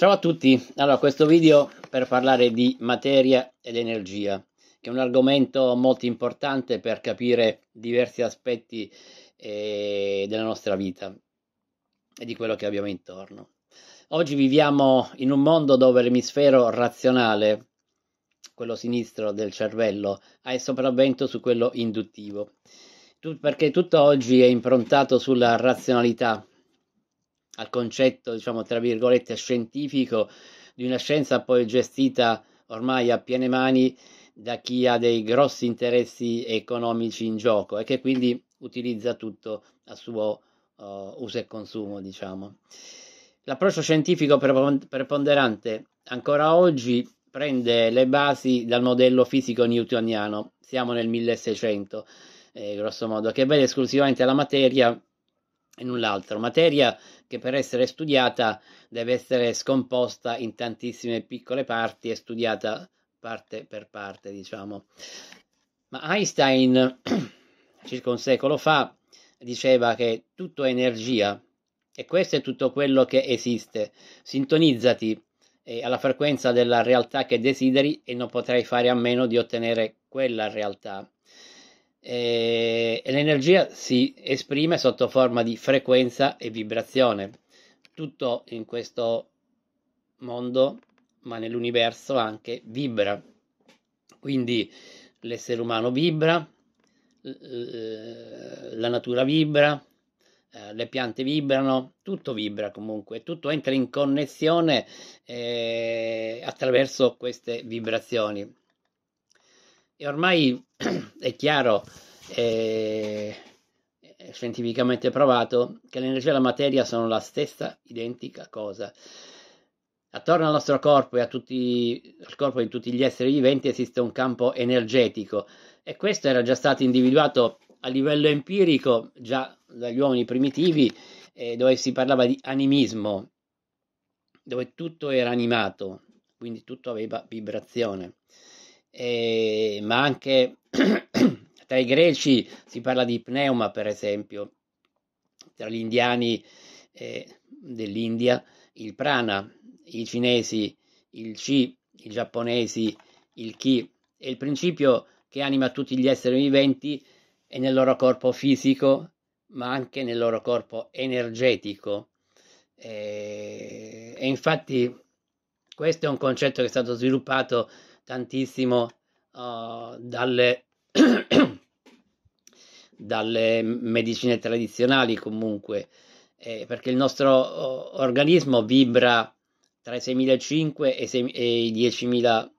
Ciao a tutti, allora questo video per parlare di materia ed energia, che è un argomento molto importante per capire diversi aspetti eh, della nostra vita e di quello che abbiamo intorno. Oggi viviamo in un mondo dove l'emisfero razionale, quello sinistro del cervello, ha il sopravvento su quello induttivo, perché tutto oggi è improntato sulla razionalità, al concetto, diciamo, tra virgolette, scientifico di una scienza poi gestita ormai a piene mani da chi ha dei grossi interessi economici in gioco e che quindi utilizza tutto a suo uh, uso e consumo, diciamo. L'approccio scientifico preponderante ancora oggi prende le basi dal modello fisico newtoniano, siamo nel 1600, eh, grosso modo, che vede esclusivamente la materia e null'altro. Materia che per essere studiata deve essere scomposta in tantissime piccole parti e studiata parte per parte, diciamo. Ma Einstein, circa un secolo fa, diceva che tutto è energia e questo è tutto quello che esiste. Sintonizzati eh, alla frequenza della realtà che desideri e non potrai fare a meno di ottenere quella realtà e, eh, e l'energia si esprime sotto forma di frequenza e vibrazione. Tutto in questo mondo, ma nell'universo anche, vibra. Quindi l'essere umano vibra, la natura vibra, eh, le piante vibrano, tutto vibra comunque, tutto entra in connessione eh, attraverso queste vibrazioni. E ormai è chiaro, è, scientificamente provato, che l'energia e la materia sono la stessa identica cosa. Attorno al nostro corpo e a tutti, al corpo di tutti gli esseri viventi esiste un campo energetico e questo era già stato individuato a livello empirico già dagli uomini primitivi eh, dove si parlava di animismo, dove tutto era animato, quindi tutto aveva vibrazione eh, ma anche tra i greci si parla di pneuma, per esempio, tra gli indiani eh, dell'India il prana, i cinesi il chi, i giapponesi il chi, è il principio che anima tutti gli esseri viventi e nel loro corpo fisico, ma anche nel loro corpo energetico. E, eh, e infatti questo è un concetto che è stato sviluppato tantissimo uh, dalle, dalle, medicine tradizionali comunque, eh, perché il nostro uh, organismo vibra tra i 6.500 e, 6, e i 10.000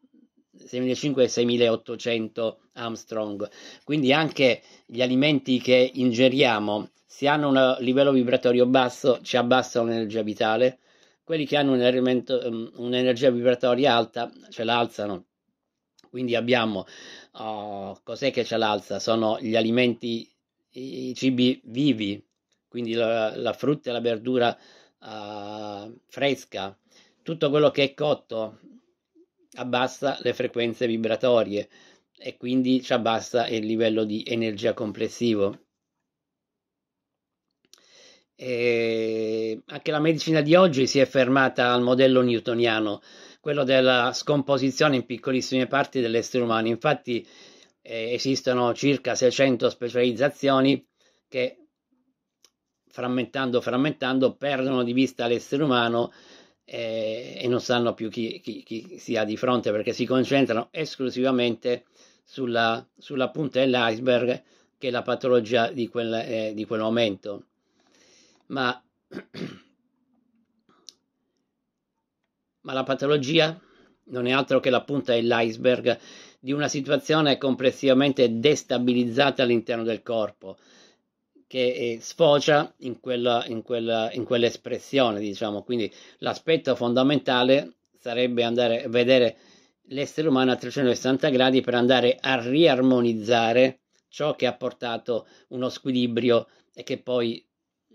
6500 e 6800 Armstrong. Quindi anche gli alimenti che ingeriamo, se hanno un uh, livello vibratorio basso, ci abbassano l'energia vitale. Quelli che hanno um, un'energia vibratoria alta, ce la quindi abbiamo, oh, cos'è che ce l'alza? Sono gli alimenti, i cibi vivi, quindi la, la frutta e la verdura uh, fresca, tutto quello che è cotto abbassa le frequenze vibratorie e quindi ci abbassa il livello di energia complessivo. E anche la medicina di oggi si è fermata al modello newtoniano, quello della scomposizione in piccolissime parti dell'essere umano. Infatti eh, esistono circa 600 specializzazioni che frammentando, frammentando, perdono di vista l'essere umano eh, e non sanno più chi, chi, chi, si di fronte perché si concentrano esclusivamente sulla, sulla punta dell'iceberg che è la patologia di quel, eh, di quel momento. Ma ma la patologia non è altro che la punta dell'iceberg di una situazione complessivamente destabilizzata all'interno del corpo che eh, sfocia in, quella, in, quella, in quell'espressione, diciamo. Quindi l'aspetto fondamentale sarebbe andare a vedere l'essere umano a 360 gradi per andare a riarmonizzare ciò che ha portato uno squilibrio e che poi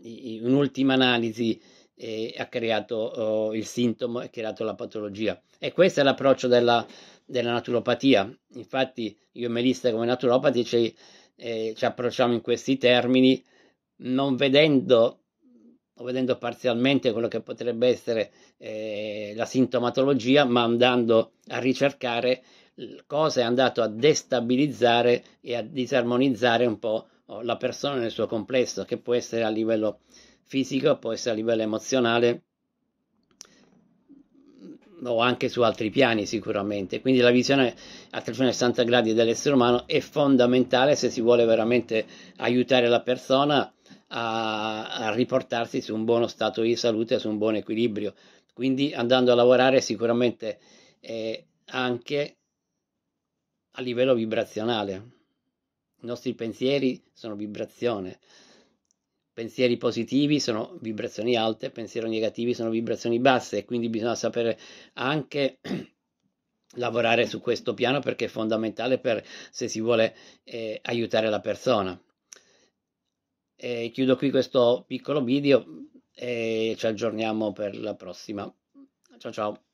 in ultima analisi e ha creato eh, il sintomo e creato la patologia. E questo è l'approccio della, della naturopatia. Infatti, io e Melissa, come naturopati, ci, eh, ci approcciamo in questi termini, non vedendo o vedendo parzialmente quello che potrebbe essere eh, la sintomatologia, ma andando a ricercare cosa è andato a destabilizzare e a disarmonizzare un po' oh, la persona nel suo complesso, che può essere a livello fisico, può essere a livello emozionale mm, o anche su altri piani sicuramente. Quindi la visione a 360 gradi dell'essere umano è fondamentale se si vuole veramente aiutare la persona a, a riportarsi su un buono stato di salute, su un buon equilibrio. Quindi andando a lavorare sicuramente eh, anche a livello vibrazionale. I nostri pensieri sono vibrazione pensieri positivi sono vibrazioni alte, pensieri negativi sono vibrazioni basse e quindi bisogna sapere anche lavorare su questo piano perché è fondamentale per se si vuole eh, aiutare la persona. E chiudo qui questo piccolo video e ci aggiorniamo per la prossima. Ciao ciao.